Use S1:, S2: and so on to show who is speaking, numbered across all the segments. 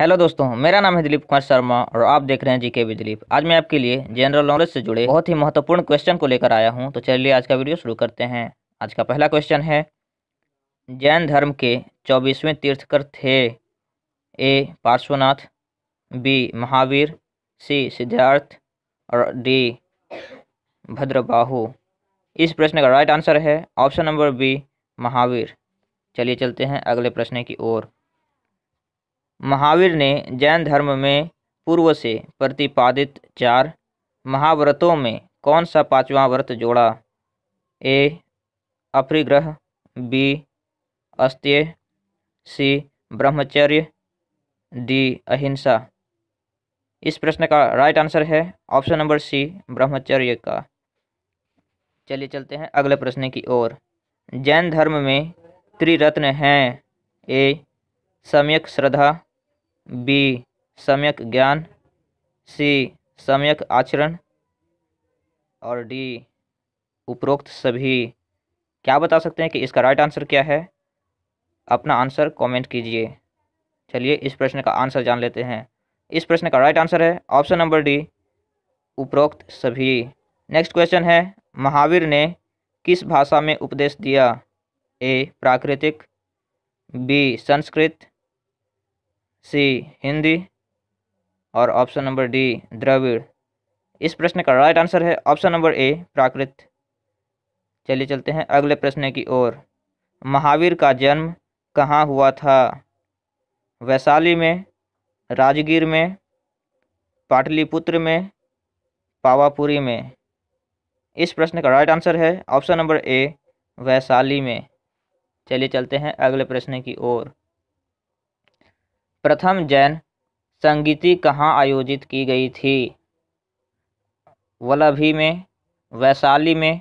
S1: hello दोस्तों मेरा नाम है दिलीप कुमार शर्मा और आप देख रहे हैं जीके के दिलीप आज मैं आपके लिए जनरल नॉलेज से जुड़े बहुत ही महत्वपूर्ण क्वेश्चन को लेकर आया हूं तो चलिए आज का वीडियो शुरू करते हैं आज का पहला क्वेश्चन है जैन धर्म के चौबीसवें तीर्थकर थे A Parshvanath B Mahavir C Siddhartha और डी भद्रबाहू इस प्रश्न का राइट आंसर है ऑप्शन नंबर बी महावीर चलिए चलते हैं अगले प्रश्न की ओर महावीर ने जैन धर्म में पूर्व से प्रतिपादित चार महाव्रतों में कौन सा पांचवा व्रत जोड़ा ए अप्रिग्रह बी अस्त्य सी ब्रह्मचर्य डी अहिंसा इस प्रश्न का राइट आंसर है ऑप्शन नंबर सी ब्रह्मचर्य का चलिए चलते हैं अगले प्रश्न की ओर जैन धर्म में त्रिरत्न हैं ए सम्यक श्रद्धा बी सम्यक ज्ञान सी सम्यक आचरण और डी उपरोक्त सभी क्या बता सकते हैं कि इसका राइट आंसर क्या है अपना आंसर कमेंट कीजिए चलिए इस प्रश्न का आंसर जान लेते हैं इस प्रश्न का राइट आंसर है ऑप्शन नंबर डी उपरोक्त सभी नेक्स्ट क्वेश्चन है महावीर ने किस भाषा में उपदेश दिया ए प्राकृतिक बी संस्कृत सी हिंदी और ऑप्शन नंबर डी द्रविड़ इस प्रश्न का राइट आंसर है ऑप्शन नंबर ए प्राकृत चलिए चलते हैं अगले प्रश्न की ओर महावीर का जन्म कहाँ हुआ था वैशाली में राजगीर में पाटलिपुत्र में पावापुरी में इस प्रश्न का राइट आंसर है ऑप्शन नंबर ए वैशाली में चलिए चलते हैं अगले प्रश्न की ओर प्रथम जैन संगीति कहाँ आयोजित की गई थी वल्लभी में वैशाली में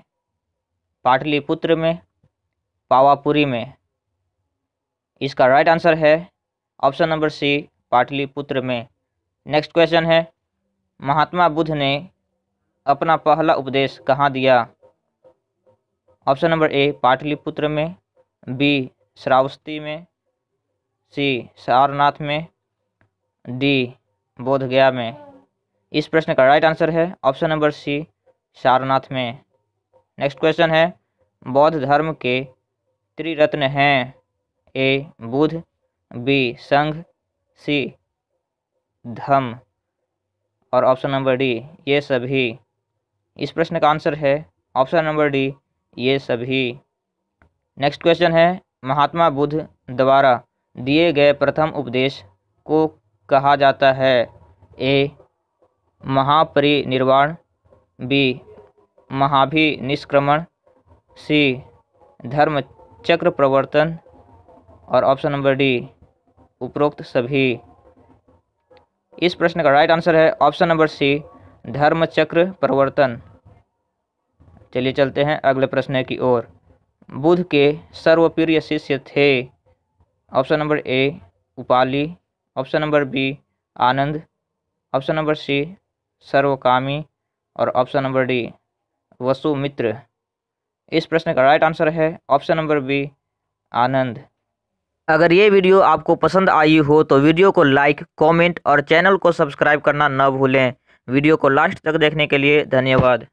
S1: पाटलिपुत्र में पावापुरी में इसका राइट आंसर है ऑप्शन नंबर सी पाटलिपुत्र में नेक्स्ट क्वेश्चन है महात्मा बुद्ध ने अपना पहला उपदेश कहाँ दिया ऑप्शन नंबर ए पाटलिपुत्र में बी श्रावस्ती में सी सारनाथ में डी बोधगया में इस प्रश्न का राइट आंसर है ऑप्शन नंबर सी सारनाथ में नेक्स्ट क्वेश्चन है बौद्ध धर्म के त्रिरत्न हैं ए बुध बी संघ सी धम और ऑप्शन नंबर डी ये सभी इस प्रश्न का आंसर है ऑप्शन नंबर डी ये सभी नेक्स्ट क्वेश्चन है महात्मा बुद्ध द्वारा दिए गए प्रथम उपदेश को कहा जाता है ए महापरिनिर्वाण बी महाभिनिष्क्रमण सी धर्म चक्र प्रवर्तन और ऑप्शन नंबर डी उपरोक्त सभी इस प्रश्न का राइट आंसर है ऑप्शन नंबर सी धर्म चक्र प्रवर्तन चलिए चलते हैं अगले प्रश्न की ओर बुध के सर्वप्रिय शिष्य थे option number A Upali option number B Ananda option number C Sarvakami और ऑप्शन नंबर डी वसुमित्र इस प्रश्न का राइट आंसर है ऑप्शन नंबर बी आनंद अगर ये वीडियो आपको पसंद आई हो तो वीडियो को लाइक कमेंट और चैनल को सब्सक्राइब करना न भूलें वीडियो को लास्ट तक देखने के लिए धन्यवाद